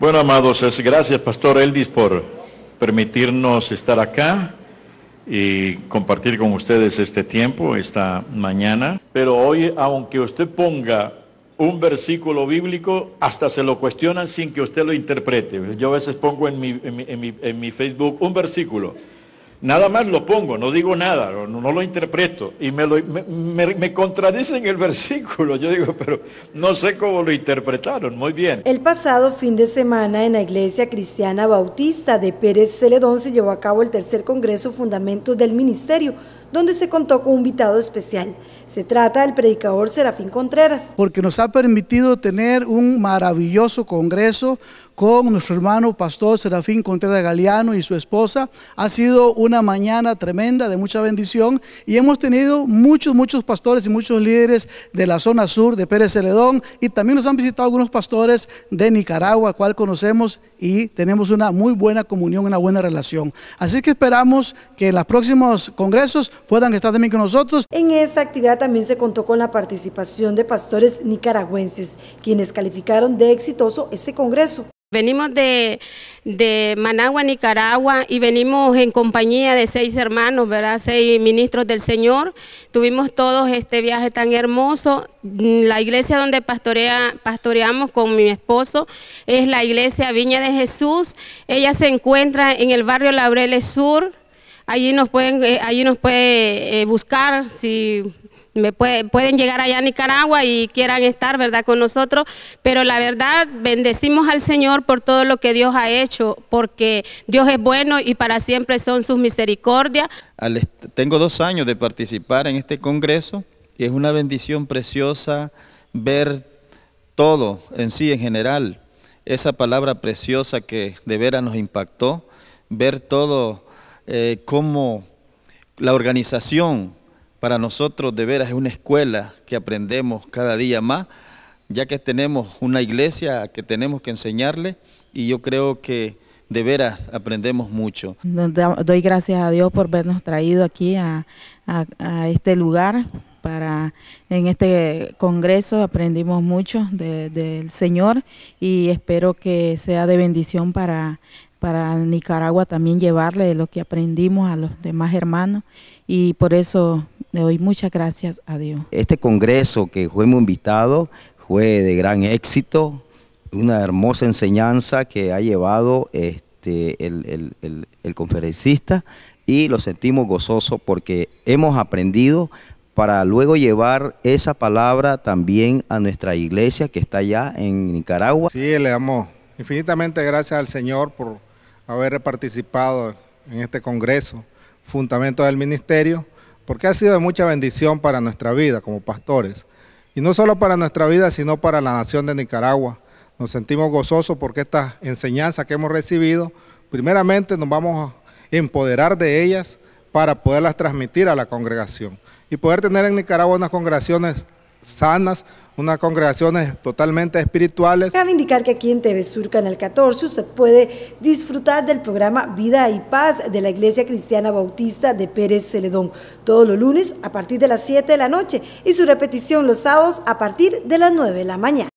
Bueno, amados, gracias, Pastor Eldis, por permitirnos estar acá y compartir con ustedes este tiempo, esta mañana. Pero hoy, aunque usted ponga un versículo bíblico, hasta se lo cuestionan sin que usted lo interprete. Yo a veces pongo en mi Facebook un versículo Nada más lo pongo, no digo nada, no, lo interpreto. Y me, me, contradicen el versículo. Yo digo, pero no sé cómo lo interpretaron. Muy bien. El pasado fin de semana en la Iglesia Cristiana Bautista de Pérez Celedón se llevó a cabo el tercer Congreso Fundamentos del Ministerio donde se contó con un invitado especial. Se trata del predicador Serafín Contreras. Porque nos ha permitido tener un maravilloso congreso con nuestro hermano pastor Serafín Contreras Galeano y su esposa. Ha sido una mañana tremenda de mucha bendición y hemos tenido muchos, muchos pastores y muchos líderes de la zona sur de Pérez Celedón y también nos han visitado algunos pastores de Nicaragua, cual conocemos y tenemos una muy buena comunión, una buena relación. Así que esperamos que en los próximos congresos puedan estar también con nosotros. En esta actividad también se contó con la participación de pastores nicaragüenses, quienes calificaron de exitoso ese congreso. Venimos de, de, Managua, Nicaragua, y venimos en compañía de seis hermanos, ¿verdad? Seis ministros del Señor. Tuvimos todos este viaje tan hermoso. La iglesia donde pastorea, pastoreamos con mi esposo es la iglesia Viña de Jesús. Ella se encuentra en el barrio Laureles Sur, Allí nos pueden, eh, allí nos puede eh, buscar si me pueden llegar allá a Nicaragua y quieran estar, ¿verdad?, con nosotros, pero la verdad, bendecimos al Señor por todo lo que Dios ha hecho, porque Dios es bueno y para siempre son sus misericordias. tengo dos años de participar en este congreso y es una bendición preciosa ver todo en sí, en general, esa palabra preciosa que de veras nos impactó, ver todo eh, Como la organización para nosotros de veras es una escuela que aprendemos cada día más, ya que tenemos una iglesia que tenemos que enseñarle y yo creo que de veras aprendemos mucho. Doy gracias a Dios por habernos traído aquí a, a, este lugar para en este congreso aprendimos mucho del Señor y espero que sea de bendición para para Nicaragua también llevarle lo que aprendimos a los demás hermanos y por eso le doy muchas gracias a Dios. Este congreso que fuimos invitados fue de gran éxito, una hermosa enseñanza que ha llevado este, el, conferencista y lo sentimos gozoso porque hemos aprendido para luego llevar esa palabra también a nuestra iglesia que está allá en Nicaragua. Sí, le damos infinitamente gracias al Señor por haber participado en este Congreso, fundamento del ministerio, porque ha sido de mucha bendición para nuestra vida como pastores. Y no solo para nuestra vida, sino para la nación de Nicaragua. Nos sentimos gozosos porque estas enseñanzas que hemos recibido, primeramente nos vamos a empoderar de ellas para poderlas transmitir a la congregación y poder tener en Nicaragua unas congregaciones sanas, unas congregaciones totalmente espirituales. Cabe indicar que aquí en TV en el 14 usted puede disfrutar del programa Vida y Paz de la Iglesia Cristiana Bautista de Pérez Celedón, todos los lunes a partir de las 7 de la noche y su repetición los sábados a partir de las 9 de la mañana.